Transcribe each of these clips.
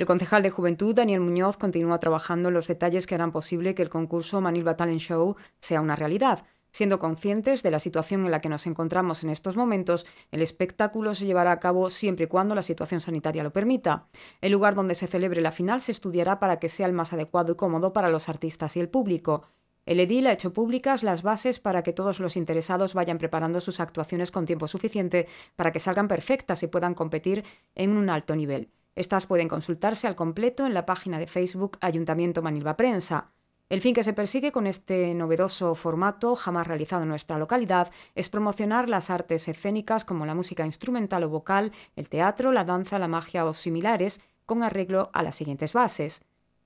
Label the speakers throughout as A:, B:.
A: El concejal de Juventud, Daniel Muñoz, continúa trabajando en los detalles que harán posible que el concurso Manilva Talent Show sea una realidad. Siendo conscientes de la situación en la que nos encontramos en estos momentos, el espectáculo se llevará a cabo siempre y cuando la situación sanitaria lo permita. El lugar donde se celebre la final se estudiará para que sea el más adecuado y cómodo para los artistas y el público. El edil ha hecho públicas las bases para que todos los interesados vayan preparando sus actuaciones con tiempo suficiente para que salgan perfectas y puedan competir en un alto nivel. Estas pueden consultarse al completo en la página de Facebook Ayuntamiento Manilva Prensa. El fin que se persigue con este novedoso formato, jamás realizado en nuestra localidad, es promocionar las artes escénicas como la música instrumental o vocal, el teatro, la danza, la magia o similares, con arreglo a las siguientes bases.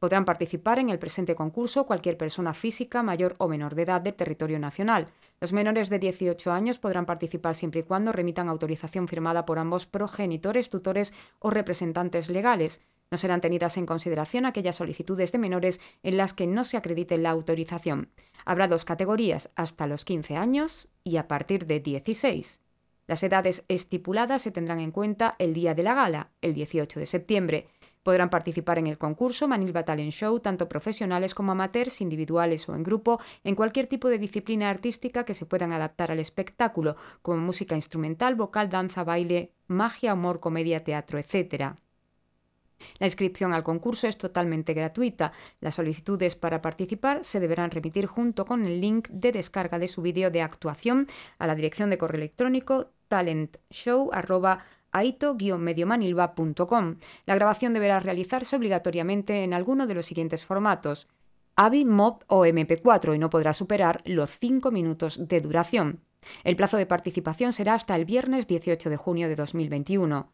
A: Podrán participar en el presente concurso cualquier persona física mayor o menor de edad del territorio nacional. Los menores de 18 años podrán participar siempre y cuando remitan autorización firmada por ambos progenitores, tutores o representantes legales. No serán tenidas en consideración aquellas solicitudes de menores en las que no se acredite la autorización. Habrá dos categorías, hasta los 15 años y a partir de 16. Las edades estipuladas se tendrán en cuenta el día de la gala, el 18 de septiembre. Podrán participar en el concurso Manilva Talent Show tanto profesionales como amateurs, individuales o en grupo, en cualquier tipo de disciplina artística que se puedan adaptar al espectáculo, como música instrumental, vocal, danza, baile, magia, humor, comedia, teatro, etc. La inscripción al concurso es totalmente gratuita. Las solicitudes para participar se deberán remitir junto con el link de descarga de su vídeo de actuación a la dirección de correo electrónico talentshow.aito-mediomanilva.com. La grabación deberá realizarse obligatoriamente en alguno de los siguientes formatos. AVI, MOB o MP4 y no podrá superar los 5 minutos de duración. El plazo de participación será hasta el viernes 18 de junio de 2021.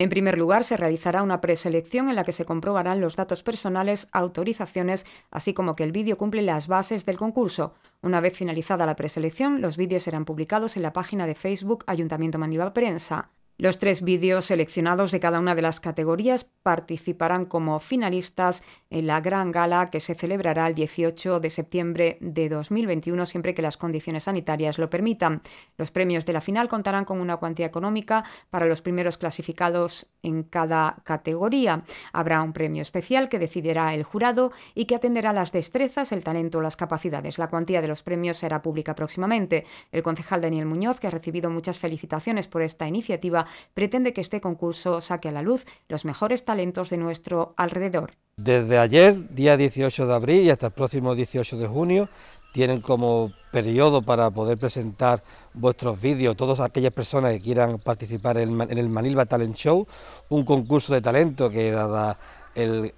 A: En primer lugar, se realizará una preselección en la que se comprobarán los datos personales, autorizaciones, así como que el vídeo cumple las bases del concurso. Una vez finalizada la preselección, los vídeos serán publicados en la página de Facebook Ayuntamiento Maniva Prensa. Los tres vídeos seleccionados de cada una de las categorías participarán como finalistas en la gran gala que se celebrará el 18 de septiembre de 2021, siempre que las condiciones sanitarias lo permitan. Los premios de la final contarán con una cuantía económica para los primeros clasificados en cada categoría. Habrá un premio especial que decidirá el jurado y que atenderá las destrezas, el talento o las capacidades. La cuantía de los premios será pública próximamente. El concejal Daniel Muñoz, que ha recibido muchas felicitaciones por esta iniciativa, pretende que este concurso saque a la luz los mejores talentos de nuestro alrededor.
B: Desde ayer, día 18 de abril, y hasta el próximo 18 de junio, tienen como periodo para poder presentar vuestros vídeos, todas aquellas personas que quieran participar en el Manilva Talent Show, un concurso de talento que dada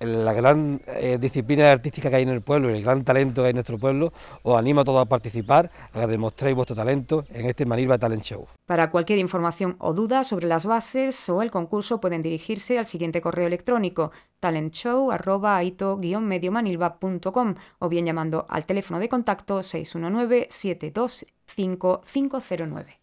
B: la gran eh, disciplina artística que hay en el pueblo, y el gran talento que hay en nuestro pueblo, os animo a todos a participar, a que demostréis vuestro talento en este Manilva Talent Show.
A: Para cualquier información o duda sobre las bases o el concurso pueden dirigirse al siguiente correo electrónico talentshow.aito-mediomanilva.com o bien llamando al teléfono de
B: contacto 619 725 509.